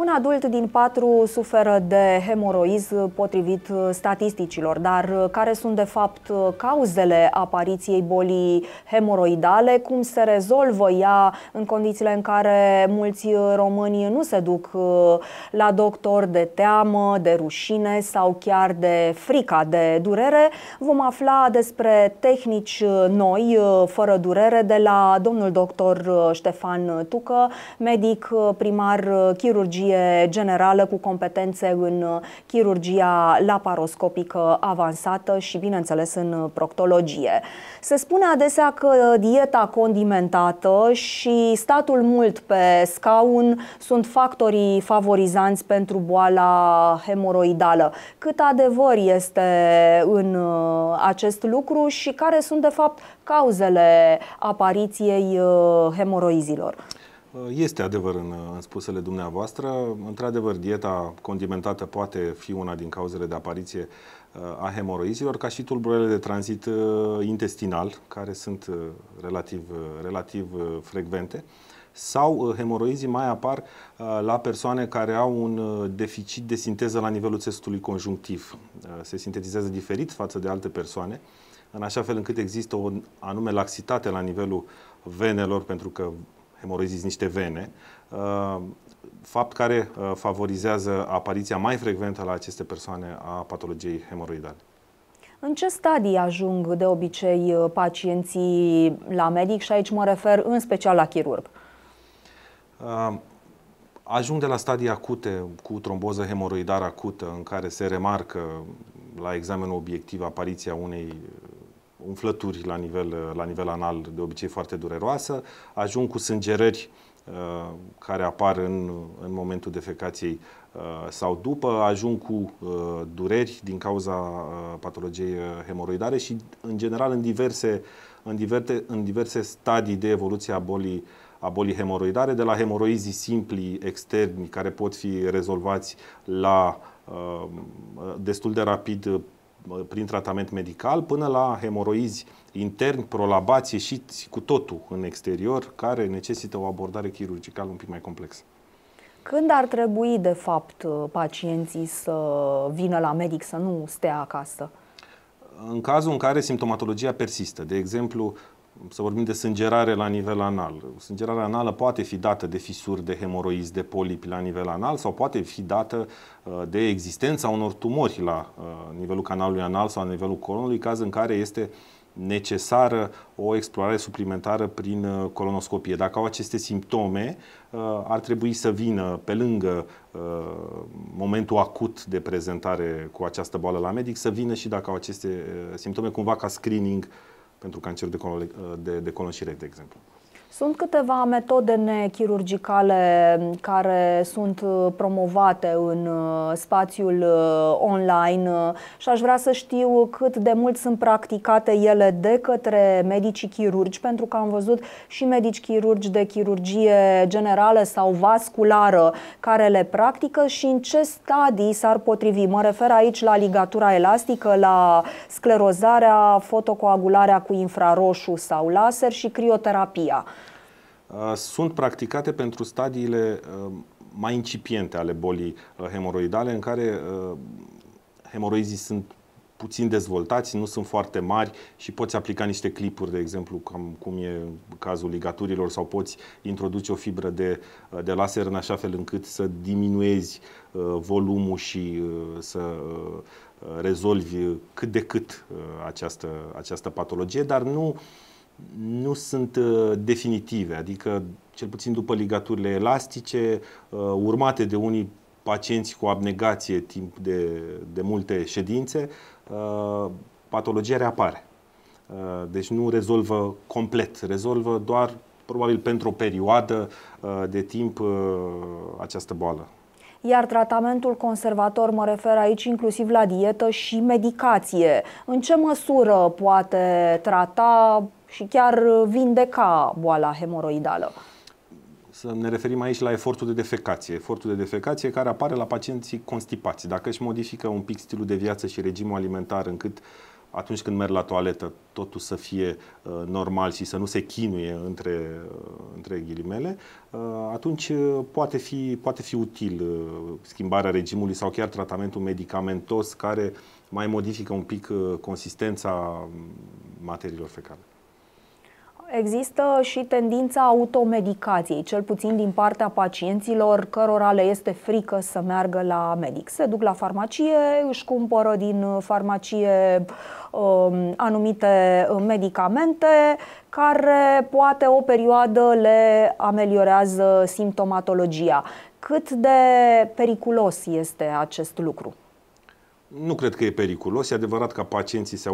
Un adult din patru suferă de hemoroiz potrivit statisticilor, dar uh, care sunt de fapt uh, cauzele apariției bolii hemoroidale, cum se rezolvă ea în condițiile în care mulți uh, români nu se duc la doctor de teamă, de rușine sau chiar de frica de durere. Vom afla despre tehnici noi fără durere de la domnul doctor Ștefan Tucă, medic primar chirurgie chirurgie generală cu competențe în uh, chirurgia laparoscopică avansată și, bineînțeles, în uh, proctologie. Se spune adesea că uh, dieta condimentată și statul mult pe scaun sunt factorii favorizanți pentru boala hemoroidală. Cât adevăr este în acest lucru și care sunt, de fapt, cauzele apariției hemoroizilor? Este adevăr în, în spusele dumneavoastră. Într-adevăr, dieta condimentată poate fi una din cauzele de apariție uh, a hemoroizilor, ca și tulburările de tranzit uh, intestinal, care sunt uh, relativ, relativ frecvente sau hemoroizii mai apar la persoane care au un deficit de sinteză la nivelul țesutului conjunctiv. Se sintetizează diferit față de alte persoane, în așa fel încât există o anume laxitate la nivelul venelor, pentru că hemoroizis niște vene, uh, fapt care uh, favorizează apariția mai frecventă la aceste persoane a patologiei hemoroidale. În ce stadii ajung de obicei uh, pacienții la medic și aici mă refer în special la chirurg? Ajung de la stadii acute cu tromboză hemoroidară acută în care se remarcă la examenul obiectiv apariția unei umflături la nivel, la nivel anal, de obicei foarte dureroasă, ajung cu sângerări uh, care apar în, în momentul defecației uh, sau după, ajung cu uh, dureri din cauza patologiei hemoroidare și, în general, în diverse, în diverse în diverse stadii de evoluție a bolii a bolii hemoroidare, de la hemoroizii simpli externi care pot fi rezolvați la destul de rapid prin tratament medical până la hemoroizi interni, prolabați, ieșiți cu totul în exterior, care necesită o abordare chirurgicală un pic mai complexă. Când ar trebui, de fapt, uh, pacienții să vină la medic, să nu stea acasă? În cazul în care simptomatologia persistă, de exemplu, să vorbim de sângerare la nivel anal. Sângerarea anală poate fi dată de fisuri, de hemoroizi, de polipi la nivel anal sau poate fi dată uh, de existența unor tumori la uh, nivelul canalului anal sau la nivelul colonului, caz în care este necesară o explorare suplimentară prin uh, colonoscopie. Dacă au aceste simptome, ar trebui să vină pe lângă momentul acut de prezentare cu această boală la medic, să vină și dacă au aceste simptome cumva ca screening pentru cancer de colon, de, de colon și rect, de exemplu. Sunt câteva metode nechirurgicale mm, care sunt uh, promovate în uh, spațiul uh, online și aș vrea să știu cât de mult sunt practicate ele de către medicii chirurgi, pentru că am văzut și medici chirurgi de chirurgie generală sau vasculară care le practică și în ce stadii s-ar potrivi. Mă refer aici la ligatura elastică, la sclerozarea, fotocoagularea cu infraroșu sau laser și crioterapia. Uh, sunt practicate pentru stadiile uh, mai incipiente ale bolii uh, hemoroidale, în care hemoroizii sunt puțin dezvoltați, nu sunt foarte mari și poți aplica niște clipuri, de exemplu, cam cum e cazul ligaturilor sau poți introduce o fibră de, de laser în așa fel încât să diminuezi volumul și să rezolvi cât de cât această, această patologie, dar nu uh, nu sunt uh, definitive, adică cel puțin după ligaturile elastice, uh, urmate de unii pacienți cu abnegație timp de, de multe ședințe, uh, patologia reapare. Deci nu rezolvă complet, rezolvă doar probabil pentru o perioadă de timp această boală. Iar tratamentul conservator, mă refer aici inclusiv la dietă și medicație, în ce măsură poate trata și chiar uh, vindeca boala hemoroidală. Să ne referim aici la efortul de defecație. Efortul de defecație care apare la pacienții constipați. Dacă își modifică un pic stilul de viață și regimul alimentar încât atunci când merg la toaletă totul să fie uh, normal și să nu se chinuie între, uh, între ghilimele, uh, atunci uh, poate fi, poate fi util uh, schimbarea regimului sau chiar tratamentul medicamentos care mai modifică un pic consistența mm, materiilor fecale. Există și tendința automedicației, cel puțin din partea pacienților cărora le este frică să meargă la medic. Se duc la farmacie, își cumpără din farmacie um, anumite medicamente care poate o perioadă le ameliorează simptomatologia. Cât de periculos este acest lucru? Nu cred că e periculos. E adevărat că pacienții se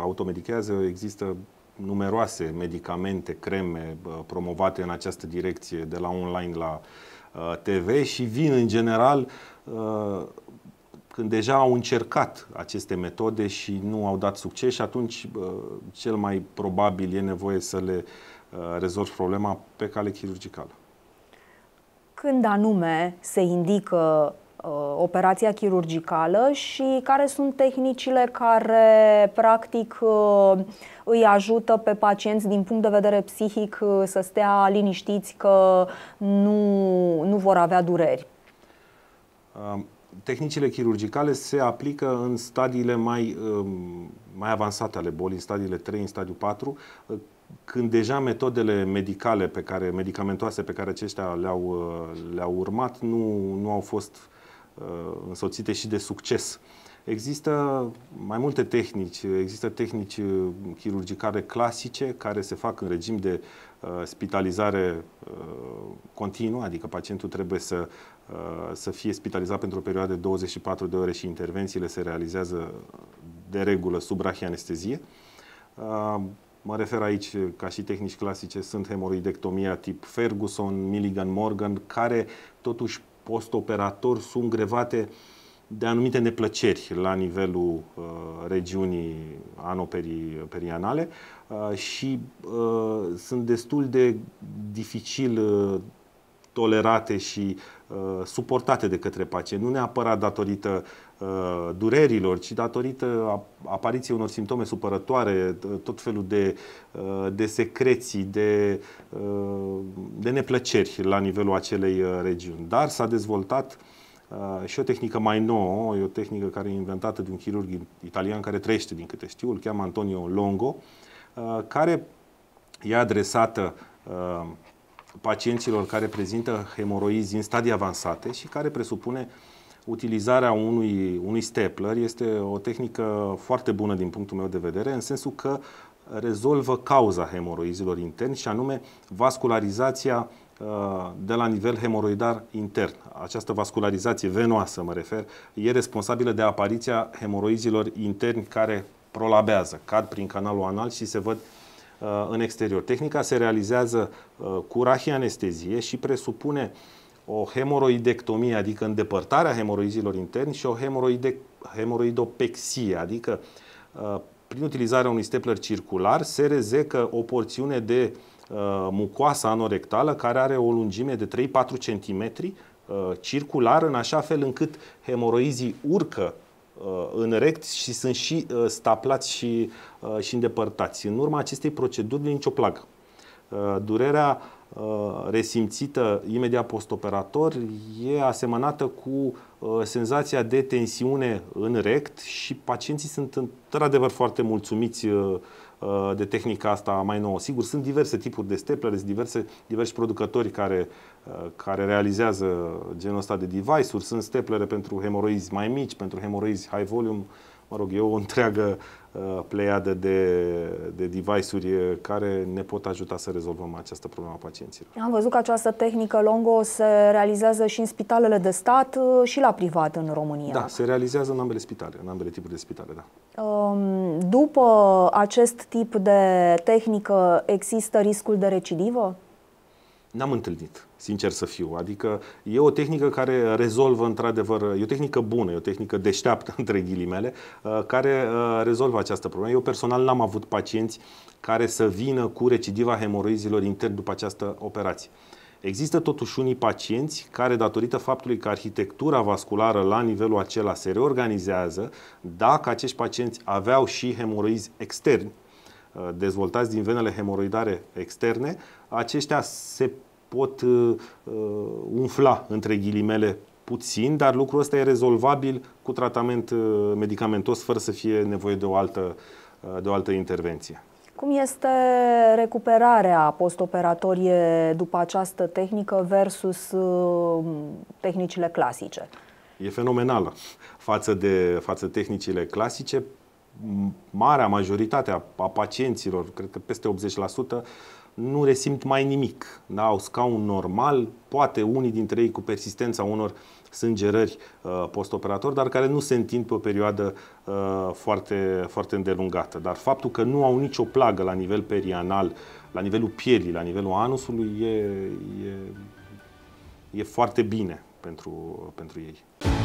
automedicează. există numeroase medicamente, creme promovate în această direcție de la online la ă, TV și vin în general ă, când deja au încercat aceste metode și nu au dat succes și atunci cel mai probabil e nevoie să le ă, rezolvi problema pe cale chirurgicală. Când anume se indică Uh, operația chirurgicală și care sunt tehnicile care practic uh, îi ajută pe pacienți din punct de vedere psihic uh, să stea liniștiți că nu, nu vor avea dureri. Um, tehnicile chirurgicale se aplică în stadiile mai, um, mai avansate ale bolii, în stadiile 3, în stadiul 4, când deja metodele medicale pe care, medicamentoase pe care aceștia le-au, le-au urmat nu, nu au fost uh, Uh, însoțite și de succes. Există mai multe tehnici, există tehnici uh, chirurgicale clasice care se fac în regim de uh, spitalizare uh, continuă, adică pacientul trebuie să, uh, să fie spitalizat pentru o perioadă de 24 de ore și intervențiile se realizează de regulă sub rahianestezie. Uh, Mă refer aici, ca și tehnici clasice, sunt hemoroidectomia tip Ferguson, Milligan-Morgan, care totuși post-operator sunt grevate de anumite neplăceri la nivelul uh, regiunii anoperianale uh, și uh, sunt destul de dificil uh, tolerate și uh, suportate de către pacient, nu neapărat datorită uh, durerilor, ci datorită apariției unor simptome supărătoare, tot felul de, uh, de secreții, de, uh, de neplăceri la nivelul acelei uh, regiuni. Dar s-a dezvoltat uh, Uh, și o tehnică mai nouă, e o tehnică care e inventată de un chirurg italian care trăiește, din câte știu, îl cheamă Antonio Longo, uh, care e adresată uh, pacienților care prezintă hemoroizi în stadii avansate și care presupune utilizarea unui, unui stepler Este o tehnică foarte bună din punctul meu de vedere, în sensul că rezolvă cauza hemoroizilor interni și anume vascularizația uh, de la nivel hemoroidar intern. Această vascularizație venoasă, mă refer, e responsabilă de apariția hemoroizilor interni care prolabează, cad prin canalul anal și se văd uh, Uh, în exterior. Tehnica se realizează uh, cu rahianestezie și presupune o hemoroidectomie, adică îndepărtarea hemoroizilor interni și o hemoroide, hemoroidopexie, adică uh, prin utilizarea unui stepler circular se rezecă o porțiune de mucoasă anorectală care are o lungime de 3-4 cm circular în așa fel încât hemoroizii urcă Uh, în rect și sunt și uh, staplați și, uh, și îndepărtați. În urma acestei proceduri nu nicio plagă. Durerea resimțită imediat postoperator e asemănată cu senzația de tensiune în rect și pacienții sunt într-adevăr foarte mulțumiți Uh, de tehnica asta mai nouă. Sigur, sunt diverse tipuri de steplere, sunt diverse, diversi producători care, uh, care realizează genul ăsta de device-uri. Sunt steplere pentru hemoroizi mai mici, pentru hemoroizi high volume, mă rog, e o întreagă Uh, pleiadă de, de device-uri uh, care ne pot ajuta să rezolvăm această problemă a pacienților. Am văzut că această tehnică Longo se realizează și în spitalele de stat uh, și la privat în România. Da, se realizează în ambele spitale, în ambele tipuri de spitale, da. Um, după acest tip de tehnică există riscul de recidivă? N-am întâlnit, sincer să fiu. Adică e o tehnică care rezolvă într-adevăr, e o tehnică bună, e o tehnică deșteaptă, între ghilimele, uh, care uh, rezolvă această problemă. Eu personal n-am avut pacienți care să vină cu recidiva hemoroizilor intern după această operație. Există totuși unii pacienți care, datorită faptului că arhitectura vasculară la nivelul acela se reorganizează, dacă acești pacienți aveau și hemoroizi externi, Uh, dezvoltați din venele hemoroidare externe, aceștia se pot uh, uh, umfla, între ghilimele, puțin, dar lucrul ăsta e rezolvabil cu tratament uh, medicamentos fără să fie nevoie de o altă, de o altă intervenție. Cum este recuperarea postoperatorie după această tehnică versus tehnicile clasice? E fenomenală față de față tehnicile clasice marea majoritate a, a pacienților, cred că peste 80%, nu resimt mai nimic. Da? Au scaun normal, poate unii dintre ei cu persistența unor sângerări uh, postoperator, dar care nu se întind pe o perioadă uh, foarte, foarte îndelungată. Dar faptul că nu au nicio plagă la nivel perianal, la nivelul pielii, la nivelul anusului, e, e, e foarte bine pentru, pentru ei.